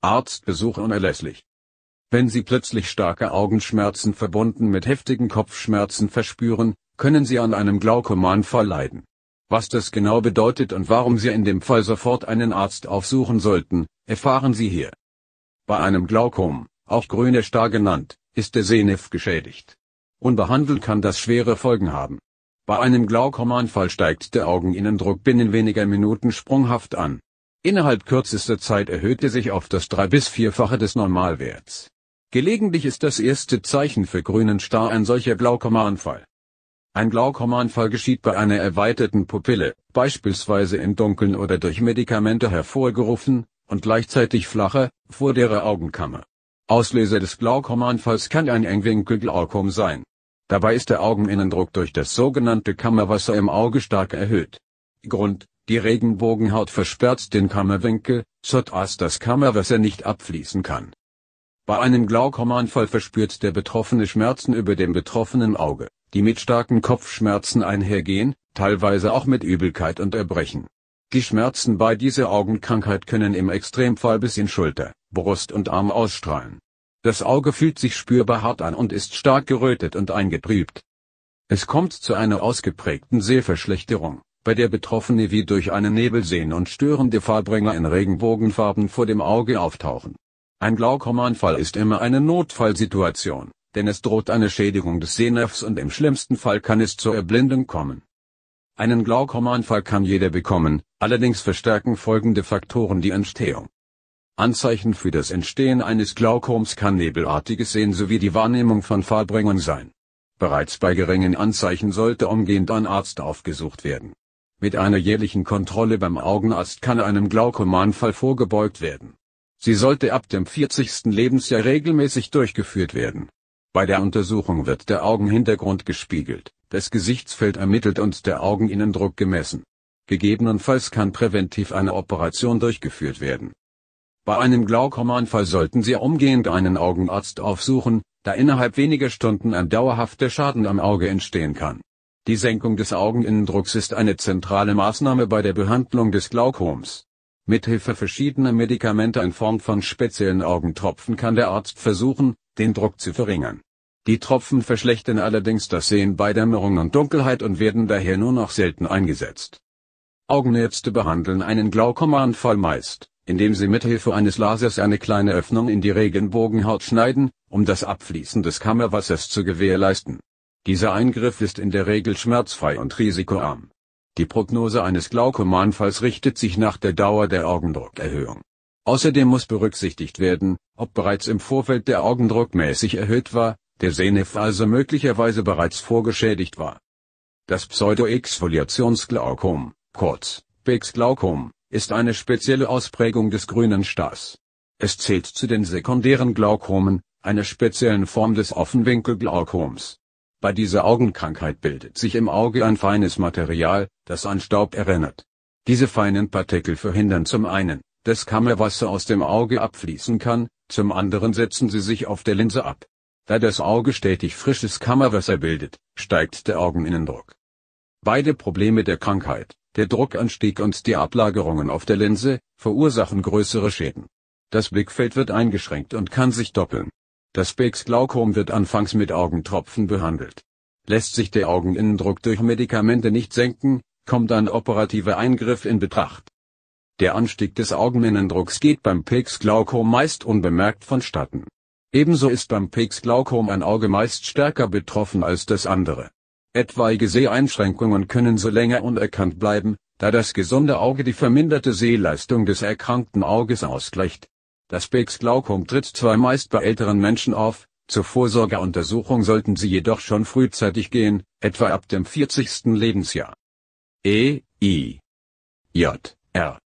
Arztbesuch unerlässlich. Wenn Sie plötzlich starke Augenschmerzen verbunden mit heftigen Kopfschmerzen verspüren, können Sie an einem Glaukomanfall leiden. Was das genau bedeutet und warum Sie in dem Fall sofort einen Arzt aufsuchen sollten, erfahren Sie hier. Bei einem Glaukom, auch grüne Star genannt, ist der Sehnerv geschädigt. Unbehandelt kann das schwere Folgen haben. Bei einem Glaukomanfall steigt der Augeninnendruck binnen weniger Minuten sprunghaft an. Innerhalb kürzester Zeit erhöhte sich auf das drei- bis vierfache des Normalwerts. Gelegentlich ist das erste Zeichen für grünen Star ein solcher Glaukomanfall. Ein Glaukomanfall geschieht bei einer erweiterten Pupille, beispielsweise im Dunkeln oder durch Medikamente hervorgerufen, und gleichzeitig flacher, vor derer Augenkammer. Auslöser des Glaukomanfalls kann ein Engwinkelglaukom sein. Dabei ist der Augeninnendruck durch das sogenannte Kammerwasser im Auge stark erhöht. Grund, die Regenbogenhaut versperrt den Kammerwinkel, sodass das Kammerwasser nicht abfließen kann. Bei einem Glaukomanfall verspürt der Betroffene Schmerzen über dem betroffenen Auge, die mit starken Kopfschmerzen einhergehen, teilweise auch mit Übelkeit und Erbrechen. Die Schmerzen bei dieser Augenkrankheit können im Extremfall bis in Schulter, Brust und Arm ausstrahlen. Das Auge fühlt sich spürbar hart an und ist stark gerötet und eingetrübt. Es kommt zu einer ausgeprägten Sehverschlechterung bei der Betroffene wie durch einen Nebel sehen und störende Fahrbringer in Regenbogenfarben vor dem Auge auftauchen. Ein Glaukomanfall ist immer eine Notfallsituation, denn es droht eine Schädigung des Sehnervs und im schlimmsten Fall kann es zur Erblindung kommen. Einen Glaukomanfall kann jeder bekommen, allerdings verstärken folgende Faktoren die Entstehung. Anzeichen für das Entstehen eines Glaukoms kann nebelartiges Sehen sowie die Wahrnehmung von Fahrbringern sein. Bereits bei geringen Anzeichen sollte umgehend ein Arzt aufgesucht werden mit einer jährlichen Kontrolle beim Augenarzt kann einem Glaukomanfall vorgebeugt werden. Sie sollte ab dem 40. Lebensjahr regelmäßig durchgeführt werden. Bei der Untersuchung wird der Augenhintergrund gespiegelt, das Gesichtsfeld ermittelt und der Augeninnendruck gemessen. Gegebenenfalls kann präventiv eine Operation durchgeführt werden. Bei einem Glaukomanfall sollten Sie umgehend einen Augenarzt aufsuchen, da innerhalb weniger Stunden ein dauerhafter Schaden am Auge entstehen kann. Die Senkung des Augeninnendrucks ist eine zentrale Maßnahme bei der Behandlung des Glaukoms. Mithilfe verschiedener Medikamente in Form von speziellen Augentropfen kann der Arzt versuchen, den Druck zu verringern. Die Tropfen verschlechtern allerdings das Sehen bei Dämmerung und Dunkelheit und werden daher nur noch selten eingesetzt. Augenärzte behandeln einen Glaukomanfall meist, indem sie mithilfe eines Lasers eine kleine Öffnung in die Regenbogenhaut schneiden, um das Abfließen des Kammerwassers zu gewährleisten dieser Eingriff ist in der Regel schmerzfrei und risikoarm. Die Prognose eines Glaukomanfalls richtet sich nach der Dauer der Augendruckerhöhung. Außerdem muss berücksichtigt werden, ob bereits im Vorfeld der Augendruck mäßig erhöht war, der Senef also möglicherweise bereits vorgeschädigt war. Das Pseudoexfoliationsglaukom, kurz Bex-Glaukom, ist eine spezielle Ausprägung des grünen Stars. Es zählt zu den sekundären Glaukomen, einer speziellen Form des Offenwinkelglaukoms. Bei dieser Augenkrankheit bildet sich im Auge ein feines Material, das an Staub erinnert. Diese feinen Partikel verhindern zum einen, dass Kammerwasser aus dem Auge abfließen kann, zum anderen setzen sie sich auf der Linse ab. Da das Auge stetig frisches Kammerwasser bildet, steigt der Augeninnendruck. Beide Probleme der Krankheit, der Druckanstieg und die Ablagerungen auf der Linse, verursachen größere Schäden. Das Blickfeld wird eingeschränkt und kann sich doppeln. Das Bex-Glaukom wird anfangs mit Augentropfen behandelt. Lässt sich der Augeninnendruck durch Medikamente nicht senken, kommt ein operativer Eingriff in Betracht. Der Anstieg des Augeninnendrucks geht beim Pex-Glaukom meist unbemerkt vonstatten. Ebenso ist beim Pex-Glaukom ein Auge meist stärker betroffen als das andere. Etwaige Seheinschränkungen können so länger unerkannt bleiben, da das gesunde Auge die verminderte Sehleistung des erkrankten Auges ausgleicht. Das Beck's-Glaukom tritt zwar meist bei älteren Menschen auf, zur Vorsorgeuntersuchung sollten sie jedoch schon frühzeitig gehen, etwa ab dem 40. Lebensjahr. E, I, J, R.